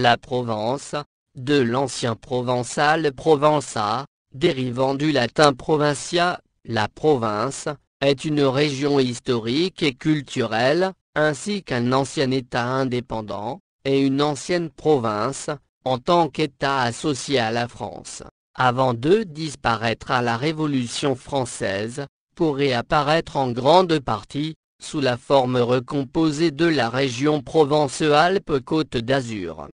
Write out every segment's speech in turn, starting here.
La Provence, de l'ancien provençal provença, dérivant du latin provincia, la province, est une région historique et culturelle, ainsi qu'un ancien État indépendant, et une ancienne province, en tant qu'État associé à la France, avant de disparaître à la Révolution française, pour réapparaître en grande partie, sous la forme recomposée de la région Provence-Alpes-Côte d'Azur.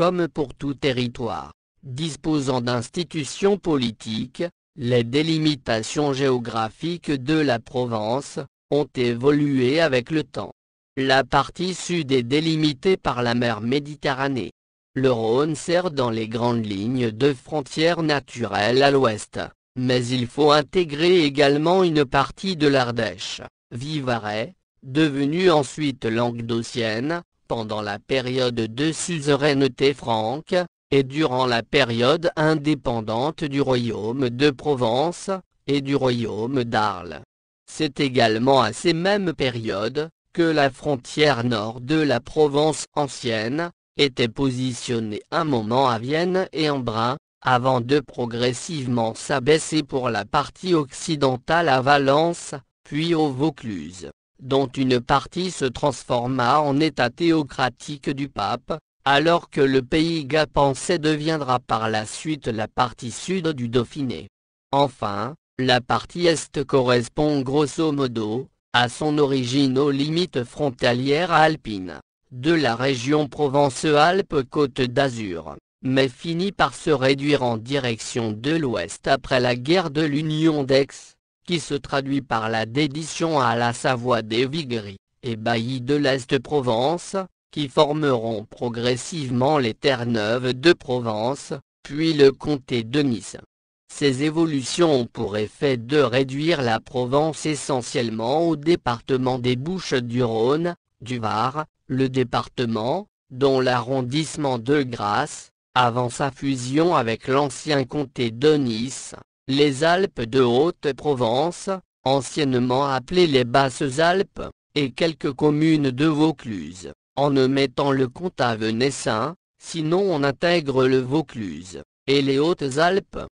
Comme pour tout territoire disposant d'institutions politiques, les délimitations géographiques de la Provence ont évolué avec le temps. La partie sud est délimitée par la mer Méditerranée. Le Rhône sert dans les grandes lignes de frontières naturelles à l'ouest, mais il faut intégrer également une partie de l'Ardèche, Vivarais, devenue ensuite languedocienne, pendant la période de suzeraineté franque, et durant la période indépendante du royaume de Provence, et du royaume d'Arles. C'est également à ces mêmes périodes, que la frontière nord de la Provence ancienne, était positionnée un moment à Vienne et en Brun, avant de progressivement s'abaisser pour la partie occidentale à Valence, puis au Vaucluse dont une partie se transforma en État théocratique du pape, alors que le pays gapensais deviendra par la suite la partie sud du Dauphiné. Enfin, la partie est correspond grosso modo, à son origine aux limites frontalières alpines, de la région Provence-Alpes-Côte d'Azur, mais finit par se réduire en direction de l'ouest après la guerre de l'Union d'Aix qui se traduit par la dédition à la Savoie des Vigueries et bailli de l'Est-Provence, qui formeront progressivement les terres neuves de Provence, puis le comté de Nice. Ces évolutions ont pour effet de réduire la Provence essentiellement au département des Bouches-du-Rhône, du Var, le département, dont l'arrondissement de Grasse, avant sa fusion avec l'ancien comté de Nice, les Alpes de Haute-Provence, anciennement appelées les Basses Alpes, et quelques communes de Vaucluse, en mettant le à venessin, sinon on intègre le Vaucluse, et les Hautes-Alpes.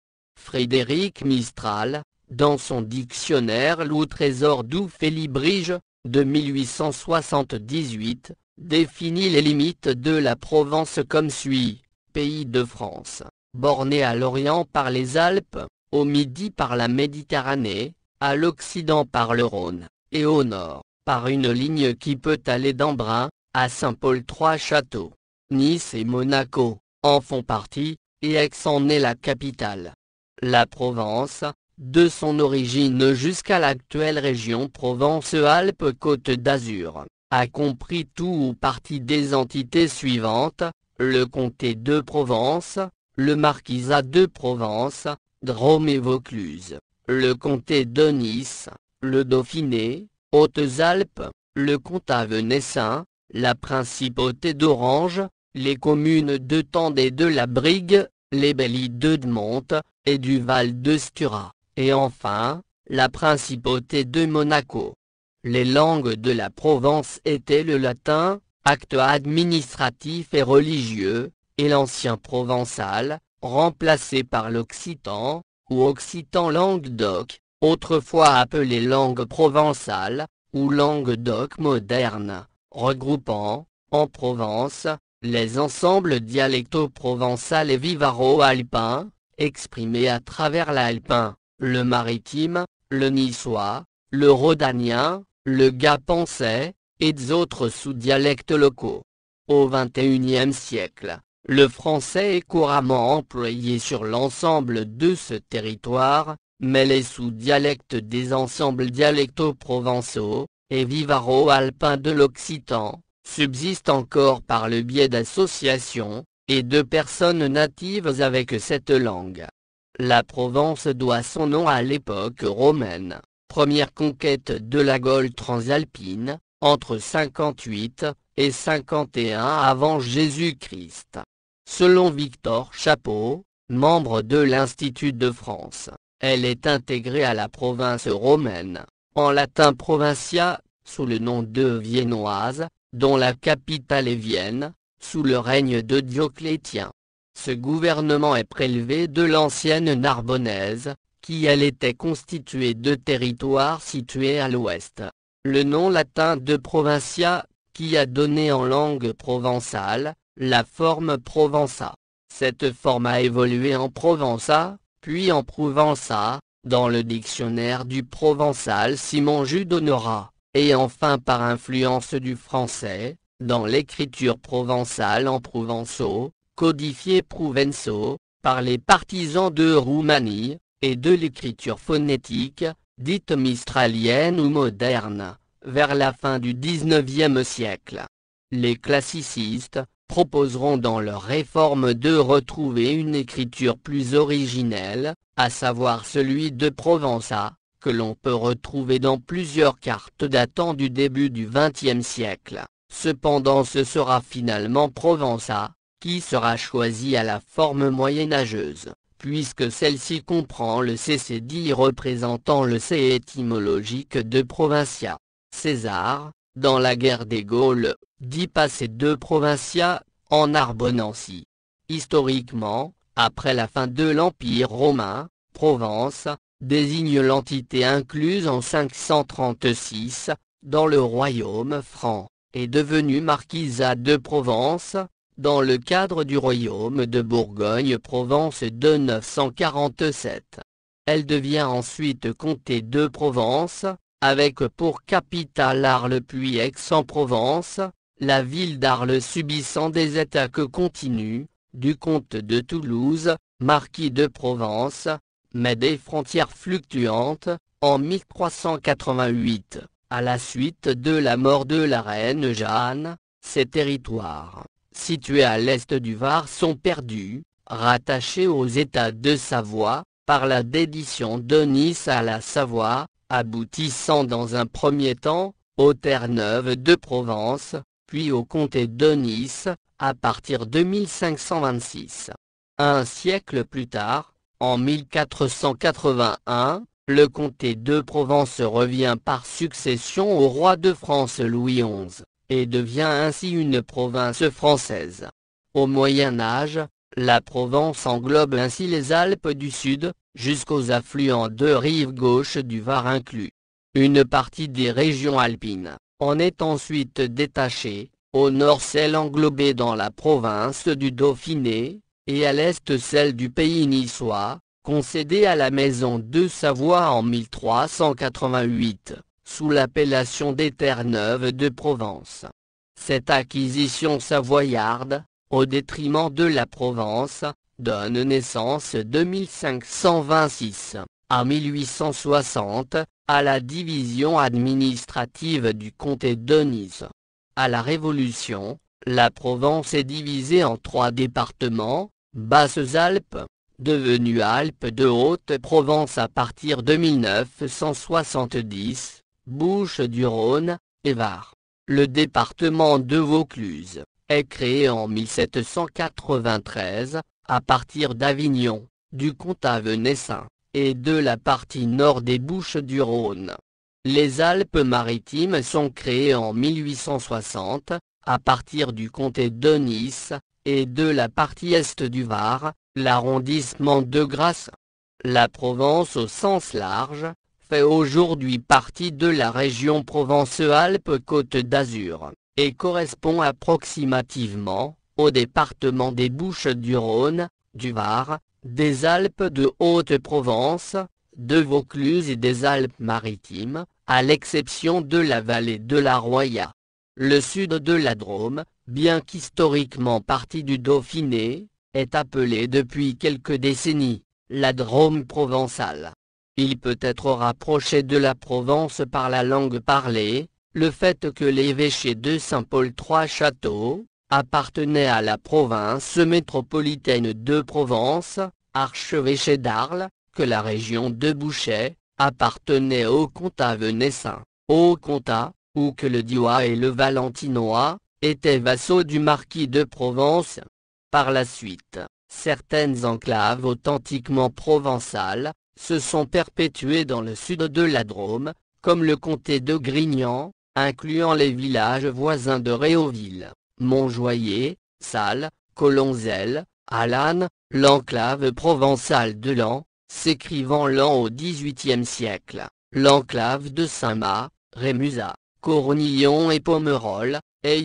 Frédéric Mistral, dans son dictionnaire Lou Trésor d'Ou Félibrige, de 1878, définit les limites de la Provence comme suit, pays de France, borné à l'Orient par les Alpes, au midi par la Méditerranée, à l'occident par le Rhône, et au nord, par une ligne qui peut aller d'Embrun, à Saint-Paul-Trois-Châteaux. Nice et Monaco, en font partie, et Aix en est la capitale. La Provence, de son origine jusqu'à l'actuelle région Provence-Alpes-Côte d'Azur, a compris tout ou partie des entités suivantes, le comté de Provence, le marquisat de Provence, Rome et Vaucluse, le comté de Nice, le Dauphiné, Hautes-Alpes, le comtat venessin, la principauté d'Orange, les communes de Tende et de la Brigue, les belles de et du Val de Stura, et enfin, la principauté de Monaco. Les langues de la Provence étaient le latin, acte administratif et religieux, et l'ancien provençal, remplacé par l'occitan, ou occitan langue d'oc, autrefois appelé langue provençale, ou langue doc moderne, regroupant, en Provence, les ensembles dialecto provençal et vivaro alpin exprimés à travers l'alpin, le maritime, le niçois, le rhodanien, le gapensais, et d'autres sous-dialectes locaux. Au XXIe siècle, le français est couramment employé sur l'ensemble de ce territoire, mais les sous-dialectes des ensembles dialecto provençaux et vivaro-alpins de l'occitan subsistent encore par le biais d'associations et de personnes natives avec cette langue. La Provence doit son nom à l'époque romaine, première conquête de la Gaule transalpine, entre 58 et 51 avant Jésus-Christ. Selon Victor Chapeau, membre de l'Institut de France, elle est intégrée à la province romaine, en latin provincia, sous le nom de Viennoise, dont la capitale est Vienne, sous le règne de Dioclétien. Ce gouvernement est prélevé de l'ancienne Narbonnaise, qui elle était constituée de territoires situés à l'ouest. Le nom latin de provincia, qui a donné en langue provençale, la forme Provença. Cette forme a évolué en Provença, puis en Provença, dans le dictionnaire du provençal Simon Judonora, et enfin par influence du français, dans l'écriture provençale en provençaux, codifiée provençaux, par les partisans de Roumanie, et de l'écriture phonétique, dite mistralienne ou moderne, vers la fin du XIXe siècle. Les classicistes, proposeront dans leur réforme de retrouver une écriture plus originelle, à savoir celui de Provença, que l'on peut retrouver dans plusieurs cartes datant du début du XXe siècle. Cependant ce sera finalement Provença, qui sera choisi à la forme moyenâgeuse, puisque celle-ci comprend le CCDI représentant le C étymologique de Provincia. César, dans la guerre des Gaules, dit passer deux provincias, en Arbonancy. Historiquement, après la fin de l'Empire romain, Provence, désigne l'entité incluse en 536, dans le royaume franc, et devenue marquisat de Provence, dans le cadre du royaume de Bourgogne-Provence de 947. Elle devient ensuite comté de Provence, avec pour capitale Arles puis Aix-en-Provence, la ville d'Arles subissant des attaques continues, du comte de Toulouse, marquis de Provence, mais des frontières fluctuantes, en 1388, à la suite de la mort de la reine Jeanne, ces territoires, situés à l'est du Var sont perdus, rattachés aux États de Savoie, par la dédition de Nice à la Savoie, aboutissant dans un premier temps, aux terre neuves de Provence, puis au comté de Nice, à partir de 1526. Un siècle plus tard, en 1481, le comté de Provence revient par succession au roi de France Louis XI, et devient ainsi une province française. Au Moyen Âge, la Provence englobe ainsi les Alpes du Sud, jusqu'aux affluents de rive gauche du Var inclus. Une partie des régions alpines en est ensuite détachée, au nord celle englobée dans la province du Dauphiné, et à l'est celle du pays niçois, concédée à la maison de Savoie en 1388, sous l'appellation des terres neuves de Provence. Cette acquisition savoyarde, au détriment de la Provence, donne naissance 2526 à 1860 à la division administrative du comté de Nice. À la Révolution, la Provence est divisée en trois départements, Basses-Alpes, devenue Alpes de Haute-Provence à partir de 1970, Bouches-du-Rhône, et Var. Le département de Vaucluse est créé en 1793, à partir d'Avignon, du comte Venessin, et de la partie nord des Bouches du Rhône. Les Alpes-Maritimes sont créées en 1860, à partir du comté de Nice, et de la partie est du Var, l'arrondissement de Grasse. La Provence au sens large, fait aujourd'hui partie de la région Provence-Alpes-Côte d'Azur, et correspond approximativement, au département des Bouches-du-Rhône, du Var, des Alpes de Haute-Provence, de Vaucluse et des Alpes-Maritimes, à l'exception de la vallée de la Roya. Le sud de la Drôme, bien qu'historiquement partie du Dauphiné, est appelé depuis quelques décennies, la Drôme provençale. Il peut être rapproché de la Provence par la langue parlée, le fait que l'évêché de Saint-Paul-Trois-Châteaux, appartenait à la province métropolitaine de Provence, archevêché d'Arles, que la région de Bouchet, appartenait au comtat venessin, au comtat, ou que le Diois et le Valentinois, étaient vassaux du marquis de Provence. Par la suite, certaines enclaves authentiquement provençales, se sont perpétuées dans le sud de la Drôme, comme le comté de Grignan, incluant les villages voisins de Réauville. Montjoyer, Salles, Colonzel, Alan, l'enclave provençale de l'An, s'écrivant l'An au XVIIIe siècle, l'enclave de saint ma Rémusat, Cornillon et Pomerol, et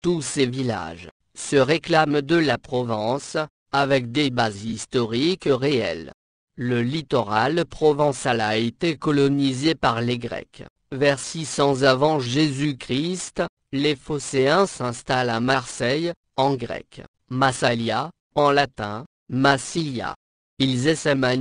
Tous ces villages se réclament de la Provence, avec des bases historiques réelles. Le littoral provençal a été colonisé par les Grecs. Vers 600 avant Jésus-Christ, les Phocéens s'installent à Marseille, en grec, Massalia, en latin, Massilia). Ils essaiment à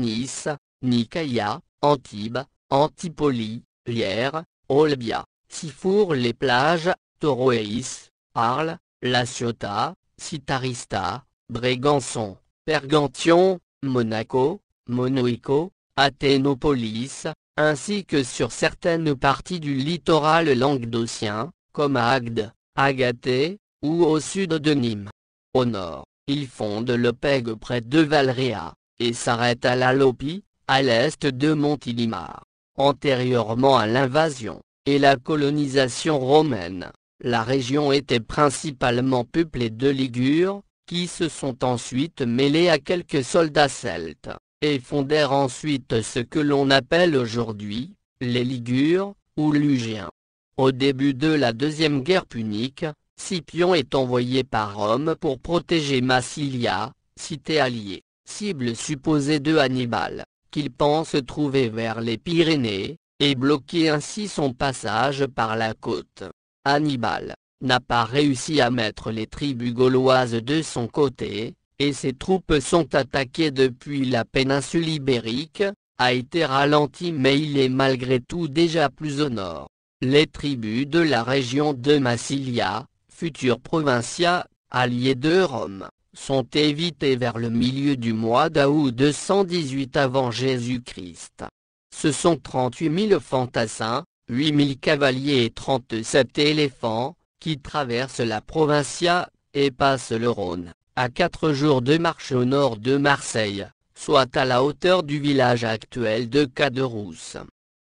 Nicaïa, Antibes, Antipoli, Lierre, Olbia, Sifour les plages, Toroéis, Arles, La Ciotat, Citarista, Brégançon, Pergantion, Monaco, Monoico, Athénopolis, ainsi que sur certaines parties du littoral languedocien, comme à Agde, Agathe, ou au sud de Nîmes. Au nord, ils fondent le Pègue près de Valréa, et s'arrêtent à la Lopi, à l'est de Montélimar. Antérieurement à l'invasion, et la colonisation romaine, la région était principalement peuplée de Ligures, qui se sont ensuite mêlés à quelques soldats celtes et fondèrent ensuite ce que l'on appelle aujourd'hui, les Ligures, ou Lugiens. Au début de la Deuxième Guerre punique, Scipion est envoyé par Rome pour protéger Massilia, cité alliée, cible supposée de Hannibal, qu'il pense trouver vers les Pyrénées, et bloquer ainsi son passage par la côte. Hannibal n'a pas réussi à mettre les tribus gauloises de son côté, et ses troupes sont attaquées depuis la péninsule ibérique, a été ralenti mais il est malgré tout déjà plus au nord. Les tribus de la région de Massilia, future provincia, alliée de Rome, sont évitées vers le milieu du mois d'août 218 avant Jésus-Christ. Ce sont 38 000 fantassins, 8 000 cavaliers et 37 éléphants, qui traversent la provincia, et passent le Rhône à quatre jours de marche au nord de Marseille, soit à la hauteur du village actuel de Caderousse.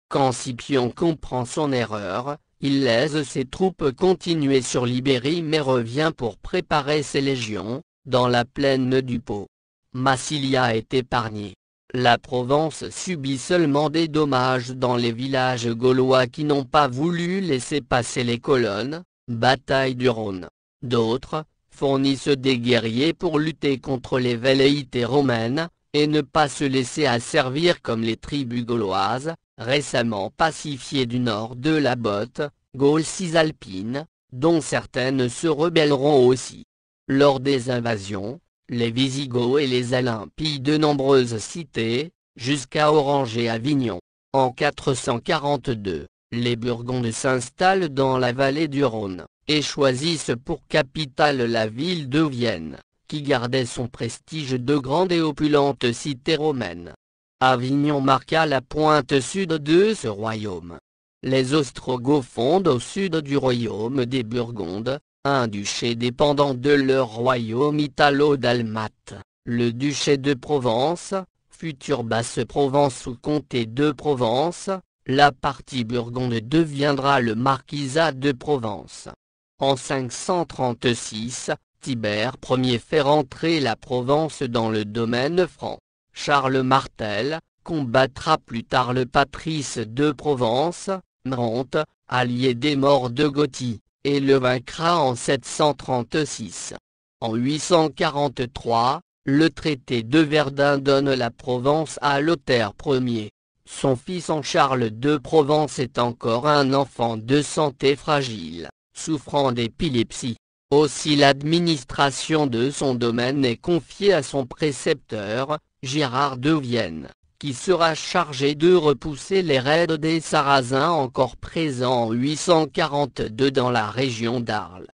Quand Scipion comprend son erreur, il laisse ses troupes continuer sur l'Ibérie mais revient pour préparer ses légions, dans la plaine du Pau. Massilia est épargnée. La Provence subit seulement des dommages dans les villages gaulois qui n'ont pas voulu laisser passer les colonnes, bataille du Rhône. D'autres, fournissent des guerriers pour lutter contre les velléités romaines, et ne pas se laisser asservir comme les tribus gauloises, récemment pacifiées du nord de la botte, Gaule cisalpine, dont certaines se rebelleront aussi. Lors des invasions, les Visigoths et les Alains pillent de nombreuses cités, jusqu'à Orange et Avignon. En 442, les Burgondes s'installent dans la vallée du Rhône et choisissent pour capitale la ville de Vienne, qui gardait son prestige de grande et opulente cité romaine. Avignon marqua la pointe sud de ce royaume. Les Ostrogoths fondent au sud du royaume des Burgondes, un duché dépendant de leur royaume italo-dalmate, le duché de Provence, futur Basse-Provence ou comté de Provence, la partie burgonde deviendra le marquisat de Provence. En 536, Tibère Ier fait rentrer la Provence dans le domaine franc. Charles Martel combattra plus tard le patrice de Provence, Nantes, allié des morts de Gauthier, et le vaincra en 736. En 843, le traité de Verdun donne la Provence à Lothaire Ier. Son fils en Charles de Provence est encore un enfant de santé fragile souffrant d'épilepsie. Aussi l'administration de son domaine est confiée à son précepteur, Gérard de Vienne, qui sera chargé de repousser les raids des Sarrasins encore présents en 842 dans la région d'Arles.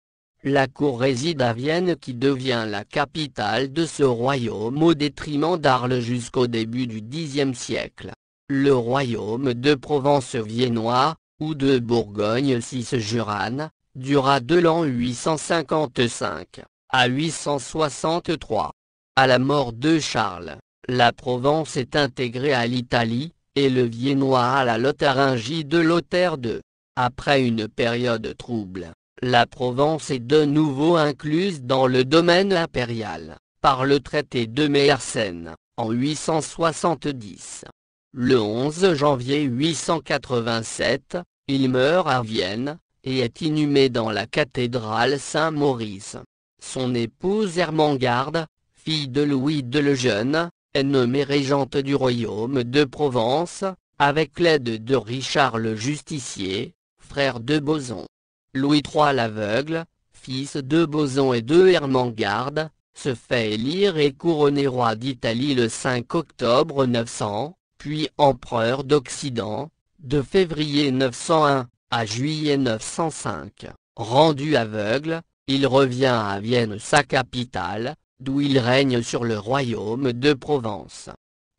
La cour réside à Vienne qui devient la capitale de ce royaume au détriment d'Arles jusqu'au début du Xe siècle. Le royaume de Provence viennois, ou de bourgogne cisjurane dura de l'an 855 à 863. À la mort de Charles, la Provence est intégrée à l'Italie, et le Viennois à la Lotharingie de Lothaire II. Après une période trouble, la Provence est de nouveau incluse dans le domaine impérial, par le traité de Meersen, en 870. Le 11 janvier 887, il meurt à Vienne, et est inhumé dans la cathédrale Saint-Maurice. Son épouse Hermangarde, fille de Louis de le Jeune, est nommée régente du royaume de Provence, avec l'aide de Richard le Justicier, frère de Boson. Louis III l'aveugle, fils de Boson et de Hermangarde, se fait élire et couronner roi d'Italie le 5 octobre 900, puis empereur d'Occident, de février 901 à juillet 905. Rendu aveugle, il revient à Vienne sa capitale, d'où il règne sur le royaume de Provence.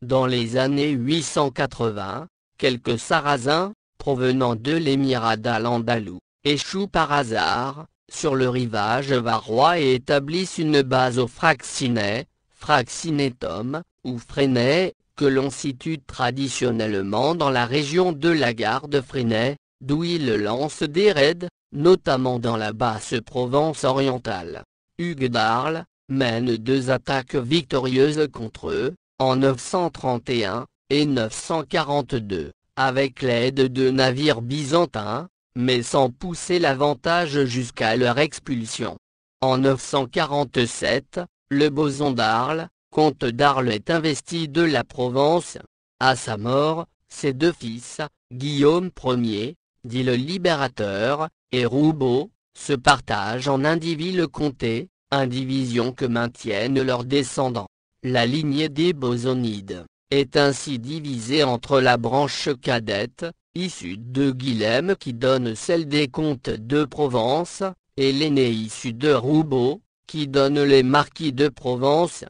Dans les années 880, quelques Sarrasins, provenant de l'émirat d'Al-Andalou, échouent par hasard, sur le rivage varois et établissent une base au Fraxinet, Fraxinetum, ou Fresnay, que l'on situe traditionnellement dans la région de la gare de Fresnay d'où il lance des raids, notamment dans la basse Provence orientale. Hugues d'Arles, mène deux attaques victorieuses contre eux, en 931 et 942, avec l'aide de navires byzantins, mais sans pousser l'avantage jusqu'à leur expulsion. En 947, le boson d'Arles, comte d'Arles est investi de la Provence. À sa mort, ses deux fils, Guillaume Ier, dit le libérateur, et Roubaud, se partagent en indivis le comté, indivision que maintiennent leurs descendants. La lignée des Bosonides est ainsi divisée entre la branche cadette, issue de Guilhem qui donne celle des comtes de Provence, et l'aîné issu de Roubaud, qui donne les marquis de Provence.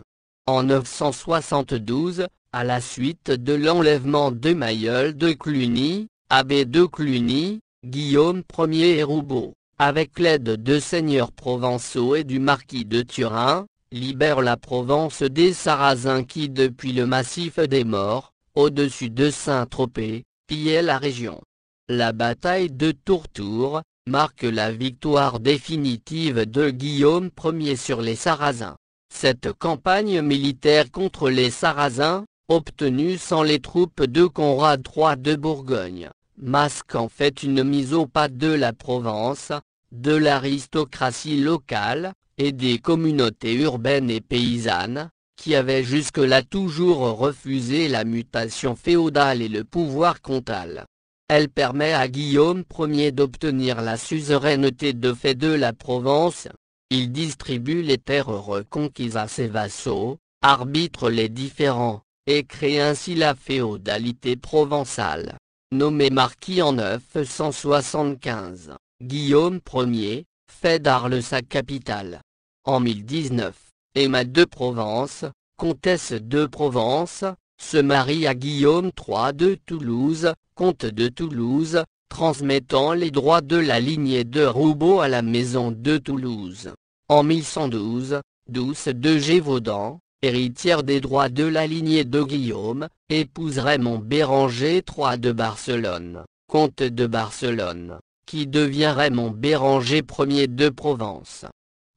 En 972, à la suite de l'enlèvement de Mayol de Cluny, abbé de Cluny, Guillaume Ier et Roubaud, avec l'aide de seigneurs provençaux et du marquis de Turin, libère la Provence des Sarrasins qui depuis le massif des Morts, au-dessus de Saint-Tropez, pillait la région. La bataille de Tourtour, marque la victoire définitive de Guillaume Ier sur les Sarrasins. Cette campagne militaire contre les Sarrasins, obtenue sans les troupes de Conrad III de Bourgogne, masque en fait une mise au pas de la Provence, de l'aristocratie locale, et des communautés urbaines et paysannes, qui avaient jusque-là toujours refusé la mutation féodale et le pouvoir comtal. Elle permet à Guillaume Ier d'obtenir la suzeraineté de fait de la Provence. Il distribue les terres reconquises à ses vassaux, arbitre les différents, et crée ainsi la féodalité provençale nommé marquis en 975. Guillaume Ier, fait d'Arles sa capitale. En 1019, Emma de Provence, comtesse de Provence, se marie à Guillaume III de Toulouse, comte de Toulouse, transmettant les droits de la lignée de Roubaud à la maison de Toulouse. En 1112, Douce de Gévaudan, héritière des droits de la lignée de Guillaume, épouse Raymond Béranger III de Barcelone, comte de Barcelone, qui devient Raymond Béranger Ier de Provence.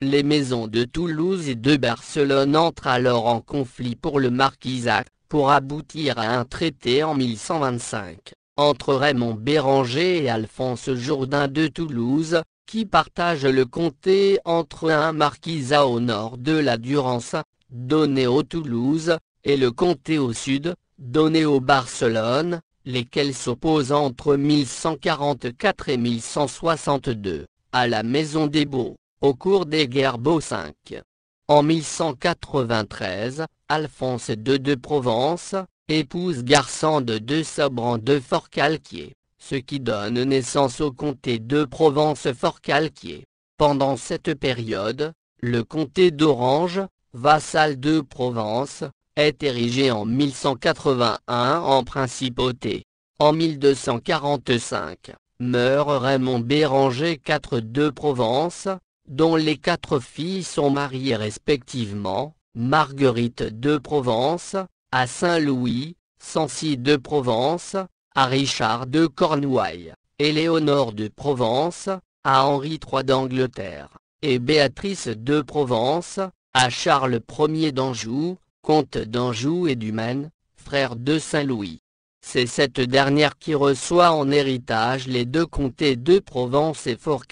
Les maisons de Toulouse et de Barcelone entrent alors en conflit pour le marquisat, pour aboutir à un traité en 1125, entre Raymond Béranger et Alphonse Jourdain de Toulouse, qui partage le comté entre un marquisat au nord de la Durance, donné au Toulouse, et le comté au sud, donné au Barcelone, lesquels s'opposent entre 1144 et 1162, à la Maison des Beaux, au cours des guerres Beaux V. En 1193, Alphonse II de Provence, épouse Garçon de de Sobran de Forcalquier, ce qui donne naissance au comté de Provence-Forcalquier. Pendant cette période, le comté d'Orange, vassal de Provence, est érigé en 1181 en principauté. En 1245, meurt Raymond Béranger IV de Provence, dont les quatre filles sont mariées respectivement, Marguerite de Provence, à Saint-Louis, Sancy de Provence, à Richard de Cornouailles, Éléonore de Provence, à Henri III d'Angleterre, et Béatrice de Provence, à Charles Ier d'Anjou, comte d'Anjou et du Maine, frère de Saint-Louis. C'est cette dernière qui reçoit en héritage les deux comtés de Provence et fort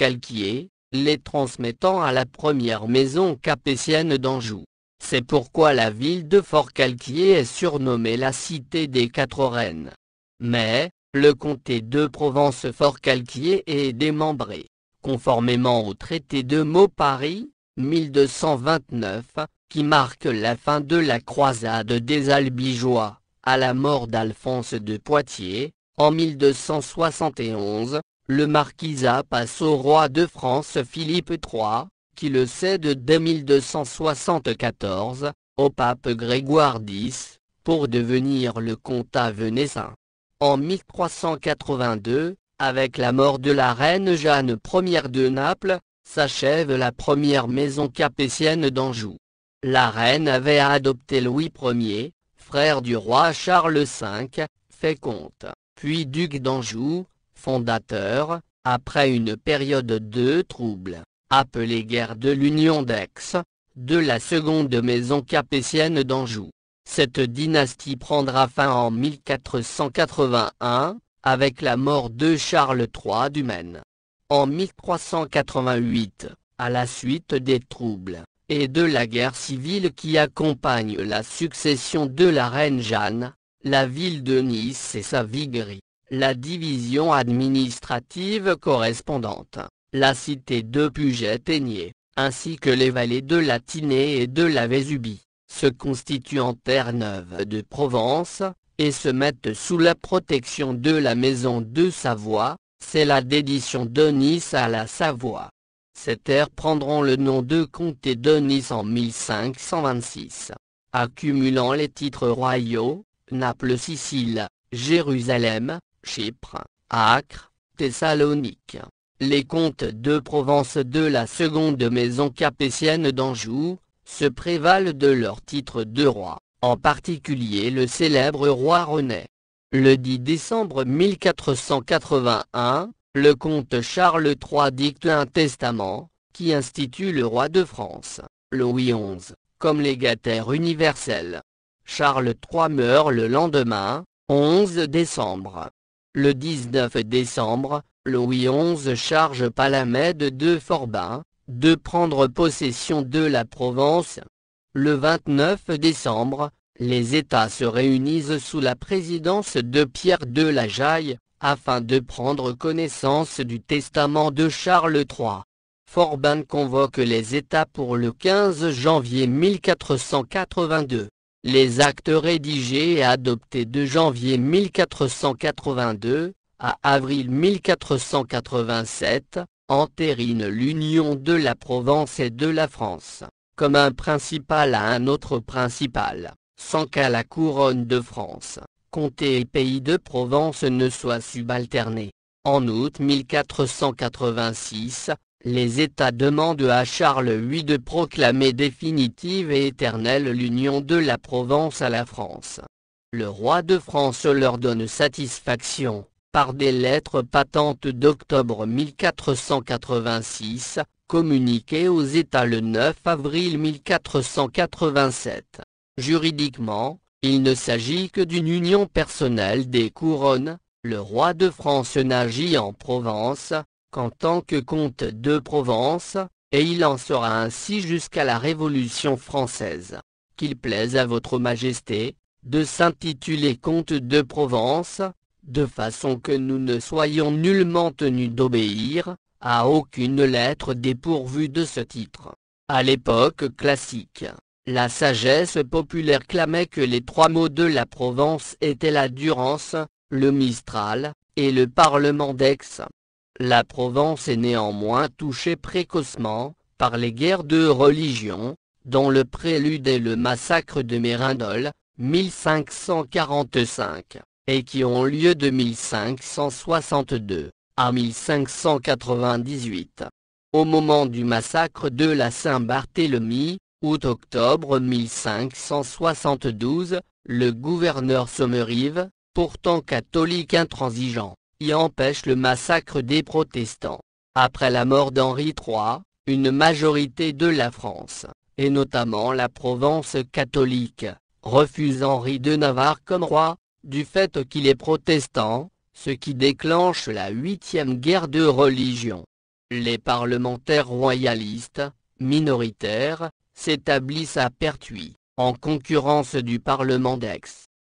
les transmettant à la première maison capétienne d'Anjou. C'est pourquoi la ville de Fortcalquier est surnommée la cité des quatre reines. Mais, le comté de Provence fort est démembré, conformément au traité de Mauparis. 1229, qui marque la fin de la croisade des Albigeois, à la mort d'Alphonse de Poitiers, en 1271, le marquisat passe au roi de France Philippe III, qui le cède dès 1274, au pape Grégoire X, pour devenir le comtat venessin. En 1382, avec la mort de la reine Jeanne Ier de Naples, s'achève la première maison capétienne d'Anjou. La reine avait adopté Louis Ier, frère du roi Charles V, fait comte, puis duc d'Anjou, fondateur, après une période de troubles, appelée guerre de l'Union d'Aix, de la seconde maison capétienne d'Anjou. Cette dynastie prendra fin en 1481, avec la mort de Charles III du Maine en 1388, à la suite des troubles et de la guerre civile qui accompagne la succession de la reine Jeanne, la ville de Nice et sa viguerie, la division administrative correspondante, la cité de Puget-Aigné, ainsi que les vallées de la Tinée et de la Vésubie, se constituent en Terre-Neuve de Provence, et se mettent sous la protection de la maison de Savoie, c'est la dédition de à la Savoie. Ces terres prendront le nom de comté de Nice en 1526, accumulant les titres royaux, Naples-Sicile, Jérusalem, Chypre, Acre, Thessalonique. Les comtes de Provence de la seconde maison capétienne d'Anjou, se prévalent de leur titre de roi, en particulier le célèbre roi René. Le 10 décembre 1481, le comte Charles III dicte un testament, qui institue le roi de France, Louis XI, comme légataire universel. Charles III meurt le lendemain, 11 décembre. Le 19 décembre, Louis XI charge Palamède de Forbin, de prendre possession de la Provence. Le 29 décembre, les États se réunissent sous la présidence de Pierre de la Jaille, afin de prendre connaissance du testament de Charles III. Forbin convoque les États pour le 15 janvier 1482. Les actes rédigés et adoptés de janvier 1482 à avril 1487 entérinent l'union de la Provence et de la France, comme un principal à un autre principal sans qu'à la couronne de France, comté et pays de Provence ne soient subalternés. En août 1486, les États demandent à Charles VIII de proclamer définitive et éternelle l'union de la Provence à la France. Le roi de France leur donne satisfaction, par des lettres patentes d'octobre 1486, communiquées aux États le 9 avril 1487. Juridiquement, il ne s'agit que d'une union personnelle des couronnes, le roi de France n'agit en Provence, qu'en tant que comte de Provence, et il en sera ainsi jusqu'à la Révolution française. Qu'il plaise à votre majesté, de s'intituler comte de Provence, de façon que nous ne soyons nullement tenus d'obéir, à aucune lettre dépourvue de ce titre. À l'époque classique, la sagesse populaire clamait que les trois mots de la Provence étaient la Durance, le Mistral, et le Parlement d'Aix. La Provence est néanmoins touchée précocement, par les guerres de religion, dont le prélude est le massacre de Mérindol, 1545, et qui ont lieu de 1562 à 1598. Au moment du massacre de la Saint-Barthélemy, Août-octobre 1572, le gouverneur Sommerive, pourtant catholique intransigeant, y empêche le massacre des protestants. Après la mort d'Henri III, une majorité de la France, et notamment la Provence catholique, refuse Henri de Navarre comme roi, du fait qu'il est protestant, ce qui déclenche la huitième guerre de religion. Les parlementaires royalistes, minoritaires, s'établissent à Pertuis, en concurrence du Parlement d'Aix.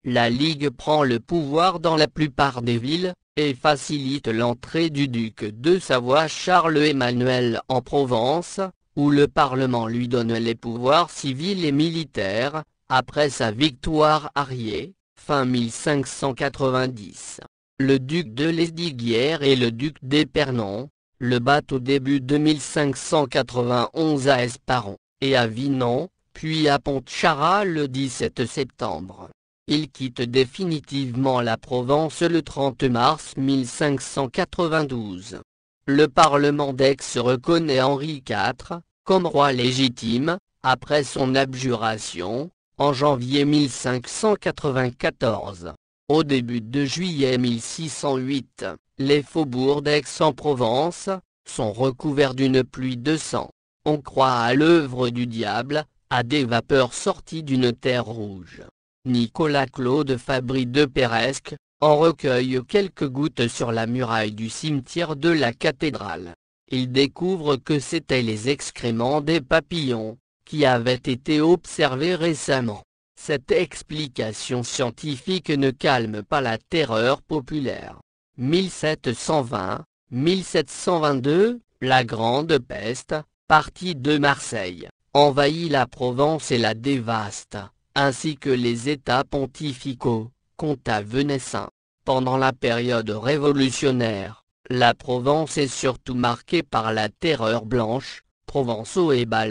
La Ligue prend le pouvoir dans la plupart des villes, et facilite l'entrée du duc de Savoie Charles-Emmanuel en Provence, où le Parlement lui donne les pouvoirs civils et militaires, après sa victoire arrière, fin 1590. Le duc de Lesdiguières et le duc d'Épernon, le battent au début de 1591 à Esparon à Vinon, puis à Pontchara le 17 septembre. Il quitte définitivement la Provence le 30 mars 1592. Le Parlement d'Aix reconnaît Henri IV, comme roi légitime, après son abjuration, en janvier 1594. Au début de juillet 1608, les faubourgs d'Aix-en-Provence sont recouverts d'une pluie de sang on croit à l'œuvre du diable, à des vapeurs sorties d'une terre rouge. Nicolas Claude Fabry de Péresque, en recueille quelques gouttes sur la muraille du cimetière de la cathédrale. Il découvre que c'étaient les excréments des papillons, qui avaient été observés récemment. Cette explication scientifique ne calme pas la terreur populaire. 1720, 1722, la Grande Peste, Partie de Marseille, envahit la Provence et la dévaste, ainsi que les États pontificaux, comtat Venessin. Pendant la période révolutionnaire, la Provence est surtout marquée par la terreur blanche, provençaux et bas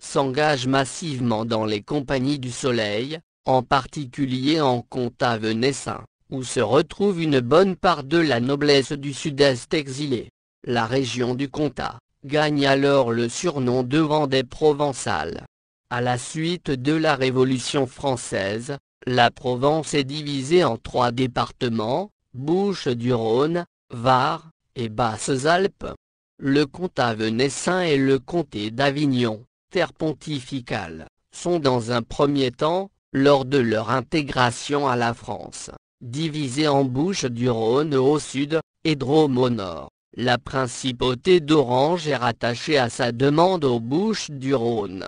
s'engagent massivement dans les compagnies du soleil, en particulier en Comtat Venessin, où se retrouve une bonne part de la noblesse du sud-est exilée. La région du Comtat, gagne alors le surnom de Vendée provençale. À la suite de la Révolution française, la Provence est divisée en trois départements, Bouches-du-Rhône, Var, et Basses-Alpes. Le comté Venessin et le comté d'Avignon, terre pontificale, sont dans un premier temps, lors de leur intégration à la France, divisés en Bouches-du-Rhône au sud, et Drôme au nord. La principauté d'Orange est rattachée à sa demande aux Bouches-du-Rhône.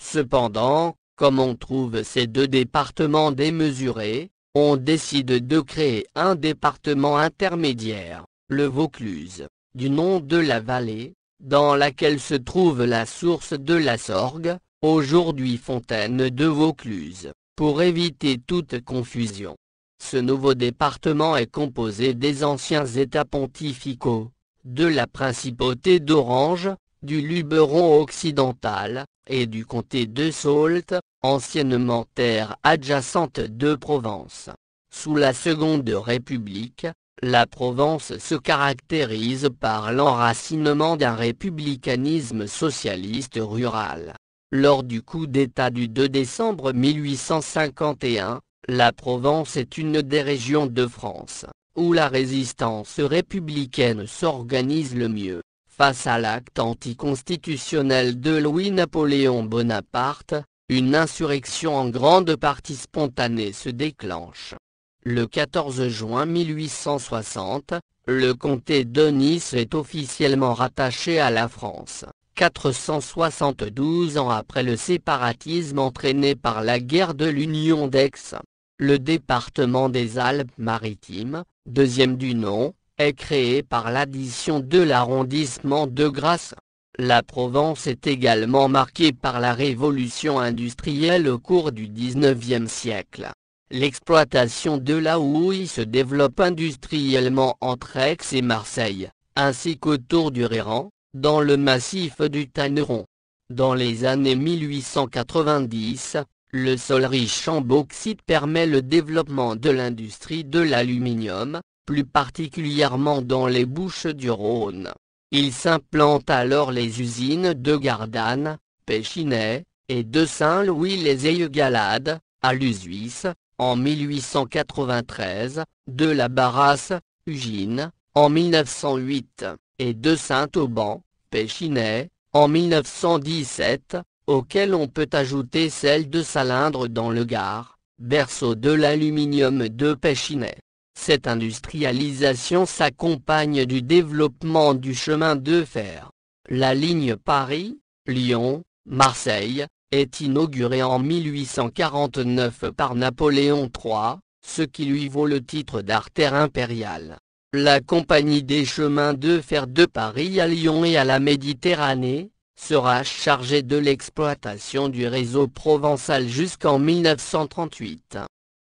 Cependant, comme on trouve ces deux départements démesurés, on décide de créer un département intermédiaire, le Vaucluse, du nom de la vallée, dans laquelle se trouve la source de la Sorgue, aujourd'hui fontaine de Vaucluse, pour éviter toute confusion. Ce nouveau département est composé des anciens États pontificaux, de la principauté d'Orange, du Luberon occidental, et du comté de Sault, anciennement terre adjacente de Provence. Sous la Seconde République, la Provence se caractérise par l'enracinement d'un républicanisme socialiste rural. Lors du coup d'État du 2 décembre 1851, la Provence est une des régions de France où la résistance républicaine s'organise le mieux, face à l'acte anticonstitutionnel de Louis-Napoléon Bonaparte, une insurrection en grande partie spontanée se déclenche. Le 14 juin 1860, le comté de Nice est officiellement rattaché à la France, 472 ans après le séparatisme entraîné par la guerre de l'Union d'Aix. Le département des Alpes-Maritimes, deuxième du nom, est créé par l'addition de l'arrondissement de Grasse. La Provence est également marquée par la révolution industrielle au cours du XIXe siècle. L'exploitation de la houille se développe industriellement entre Aix et Marseille, ainsi qu'autour du Réran, dans le massif du Tanneron. Dans les années 1890, le sol riche en bauxite permet le développement de l'industrie de l'aluminium, plus particulièrement dans les bouches du Rhône. Il s'implante alors les usines de Gardanne, Péchinet, et de Saint-Louis-les-Aigues-Galades, à Luzuis, en 1893, de la Barrasse, Ugine, en 1908, et de Saint-Auban, Péchinet, en 1917, Auquel on peut ajouter celle de Salindre dans le Gard, berceau de l'aluminium de Péchinet. Cette industrialisation s'accompagne du développement du chemin de fer. La ligne Paris, Lyon, Marseille, est inaugurée en 1849 par Napoléon III, ce qui lui vaut le titre d'artère impériale. La Compagnie des chemins de fer de Paris à Lyon et à la Méditerranée, sera chargé de l'exploitation du réseau provençal jusqu'en 1938.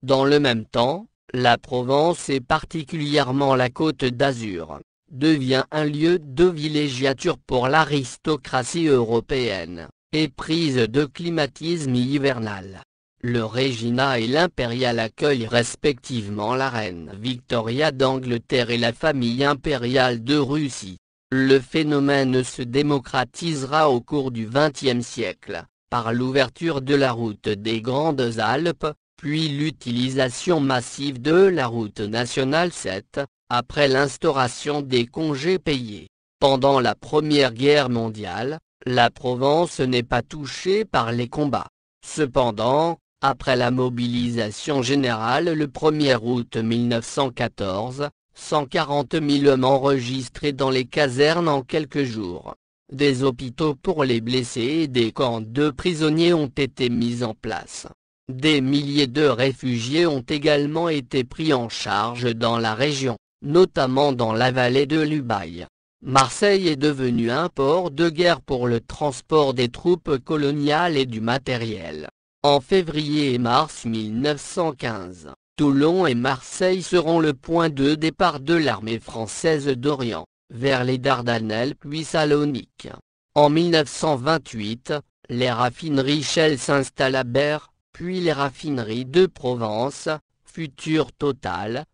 Dans le même temps, la Provence et particulièrement la Côte d'Azur, devient un lieu de villégiature pour l'aristocratie européenne, et prise de climatisme hivernal. Le Regina et l'Impérial accueillent respectivement la reine Victoria d'Angleterre et la famille impériale de Russie. Le phénomène se démocratisera au cours du XXe siècle, par l'ouverture de la route des Grandes Alpes, puis l'utilisation massive de la route nationale 7, après l'instauration des congés payés. Pendant la Première Guerre mondiale, la Provence n'est pas touchée par les combats. Cependant, après la mobilisation générale le 1er août 1914, 140 000 hommes enregistrés dans les casernes en quelques jours. Des hôpitaux pour les blessés et des camps de prisonniers ont été mis en place. Des milliers de réfugiés ont également été pris en charge dans la région, notamment dans la vallée de l'Ubaye. Marseille est devenue un port de guerre pour le transport des troupes coloniales et du matériel. En février et mars 1915, Toulon et Marseille seront le point de départ de l'armée française d'Orient, vers les Dardanelles puis Salonique. En 1928, les raffineries Shell s'installent à Berre, puis les raffineries de Provence, Futur Total,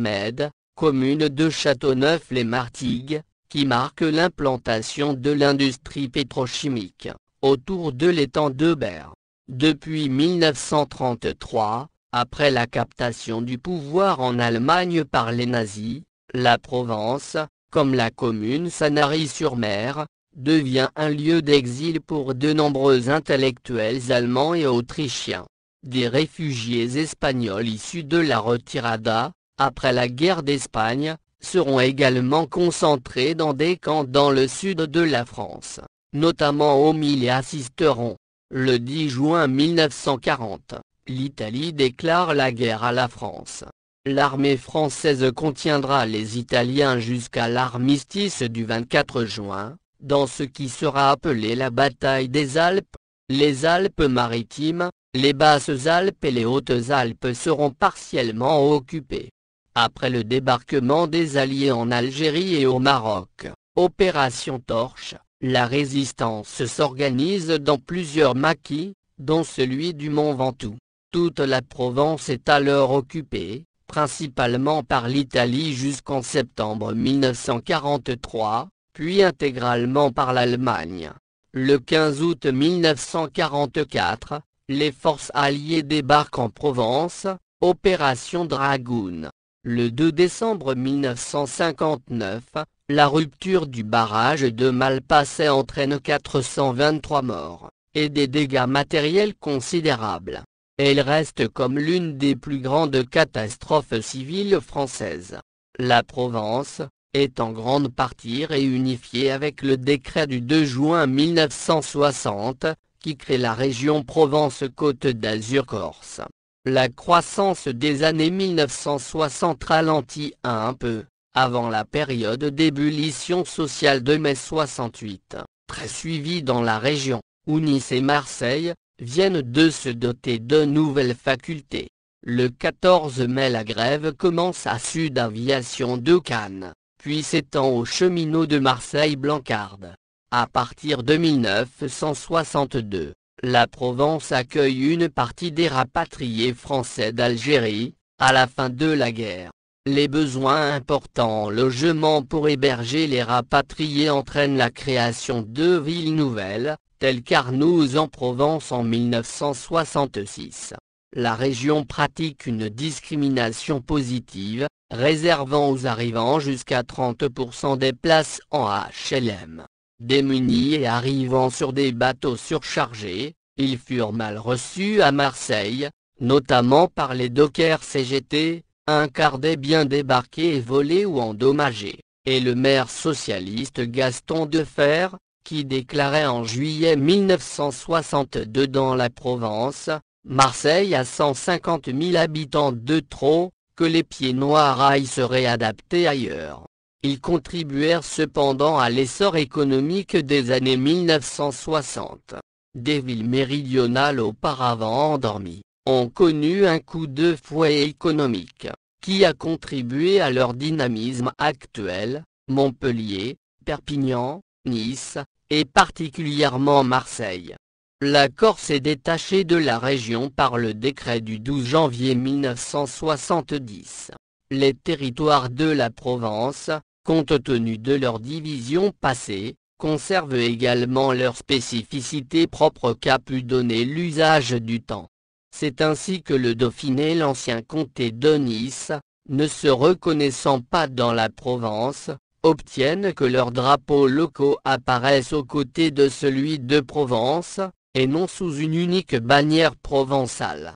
Mède, commune de Châteauneuf-les Martigues, qui marque l'implantation de l'industrie pétrochimique, autour de l'étang de Berre. Depuis 1933, après la captation du pouvoir en Allemagne par les nazis, la Provence, comme la commune Sanary-sur-Mer, devient un lieu d'exil pour de nombreux intellectuels allemands et autrichiens. Des réfugiés espagnols issus de la retirada, après la guerre d'Espagne, seront également concentrés dans des camps dans le sud de la France, notamment au et assisteront, le 10 juin 1940, l'Italie déclare la guerre à la France. L'armée française contiendra les Italiens jusqu'à l'armistice du 24 juin, dans ce qui sera appelé la bataille des Alpes. Les Alpes-Maritimes, les Basses-Alpes et les Hautes-Alpes seront partiellement occupées. Après le débarquement des Alliés en Algérie et au Maroc, opération Torche, la résistance s'organise dans plusieurs maquis, dont celui du Mont Ventoux. Toute la Provence est alors occupée, principalement par l'Italie jusqu'en septembre 1943, puis intégralement par l'Allemagne. Le 15 août 1944, les forces alliées débarquent en Provence, opération Dragoon. Le 2 décembre 1959, la rupture du barrage de Malpasset entraîne 423 morts, et des dégâts matériels considérables. Elle reste comme l'une des plus grandes catastrophes civiles françaises. La Provence, est en grande partie réunifiée avec le décret du 2 juin 1960, qui crée la région Provence-Côte d'Azur-Corse. La croissance des années 1960 ralentit un peu, avant la période d'ébullition sociale de mai 68, très suivie dans la région, où Nice et Marseille, viennent de se doter de nouvelles facultés. Le 14 mai la grève commence à Sud Aviation de Cannes, puis s'étend aux cheminots de Marseille-Blancarde. À partir de 1962, la Provence accueille une partie des rapatriés français d'Algérie, à la fin de la guerre. Les besoins importants en logement pour héberger les rapatriés entraînent la création de villes nouvelles, tel qu'Arnouz en Provence en 1966. La région pratique une discrimination positive, réservant aux arrivants jusqu'à 30% des places en HLM. Démunis et arrivant sur des bateaux surchargés, ils furent mal reçus à Marseille, notamment par les dockers CGT, un quart des biens débarqués et volés ou endommagés, et le maire socialiste Gaston Defer, qui déclarait en juillet 1962 dans la Provence, Marseille à 150 000 habitants de trop, que les pieds noirs aillent se réadapter ailleurs. Ils contribuèrent cependant à l'essor économique des années 1960. Des villes méridionales auparavant endormies, ont connu un coup de fouet économique, qui a contribué à leur dynamisme actuel, Montpellier, Perpignan, Nice, et particulièrement Marseille. La Corse est détachée de la région par le décret du 12 janvier 1970. Les territoires de la Provence, compte tenu de leur division passée, conservent également leur spécificité propre qu'a pu donner l'usage du temps. C'est ainsi que le Dauphiné l'ancien comté de Nice, ne se reconnaissant pas dans la Provence, obtiennent que leurs drapeaux locaux apparaissent aux côtés de celui de Provence, et non sous une unique bannière provençale.